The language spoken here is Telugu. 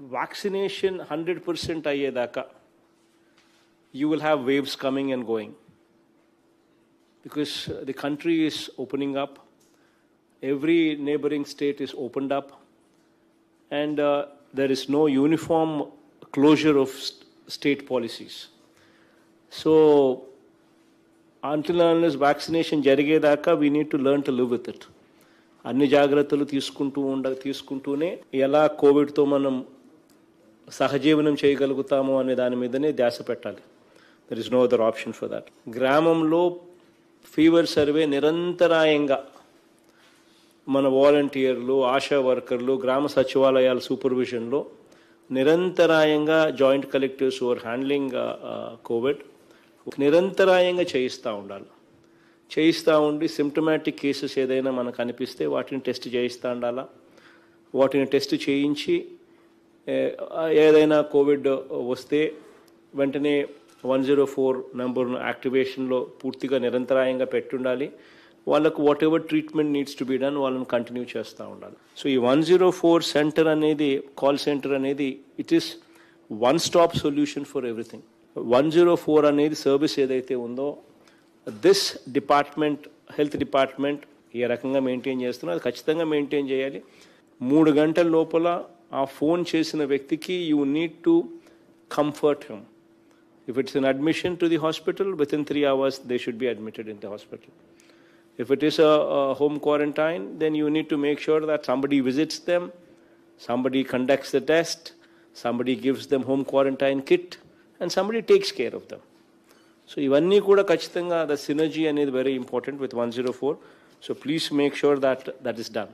vaccination 100% ayyedaka, you will have waves coming and going because the country is opening up, every neighboring state is opened up, and uh, there is no uniform closure of state policies. So, until and unless vaccination జరిగేదాకా we need to learn to live with it. అన్ని జాగ్రత్తలు తీసుకుంటూ ఉండ తీసుకుంటూనే ఎలా కోవిడ్తో మనం సహజీవనం చేయగలుగుతాము అనే దాని మీదనే ధ్యాస పెట్టాలి there is no other option for that గ్రామంలో ఫీవర్ సర్వే నిరంతరాయంగా మన వాలంటీర్లు ఆశా వర్కర్లు గ్రామ సచివాలయాల సూపర్విజన్లో నిరంతరాయంగా joint collectives are handling Covid నిరంతరాయంగా చేయిస్తూ ఉండాలి చేయిస్తూ ఉండి సిమ్టమాటిక్ కేసెస్ ఏదైనా మనకు అనిపిస్తే వాటిని టెస్ట్ చేయిస్తూ ఉండాలా వాటిని టెస్ట్ చేయించి ఏదైనా కోవిడ్ వస్తే వెంటనే వన్ జీరో ఫోర్ నంబర్ను యాక్టివేషన్లో పూర్తిగా నిరంతరాయంగా పెట్టుండాలి వాళ్ళకు whatever treatment needs to be done వాళ్ళని కంటిన్యూ చేస్తూ ఉండాలి సో ఈ వన్ జీరో ఫోర్ సెంటర్ అనేది కాల్ సెంటర్ అనేది it is one stop solution for everything one zero four అనేది సర్వీస్ ఏదైతే ఉందో దిస్ డిపార్ట్మెంట్ హెల్త్ డిపార్ట్మెంట్ ఏ రకంగా మెయింటైన్ చేస్తున్నా అది ఖచ్చితంగా మెయింటైన్ చేయాలి మూడు గంటల లోపల ఆ ఫోన్ చేసిన వ్యక్తికి you need to comfort him if it's it's admission to the hospital within three hours they should be admitted in the hospital If it is a, home quarantine, then you need to make sure that somebody visits them, somebody conducts the test, somebody gives them home quarantine kit, and somebody takes care of them. So ఇవన్నీ కూడా ఖచ్చితంగా ద సినర్జీ అనేది very important with one zero four so please make sure that that is done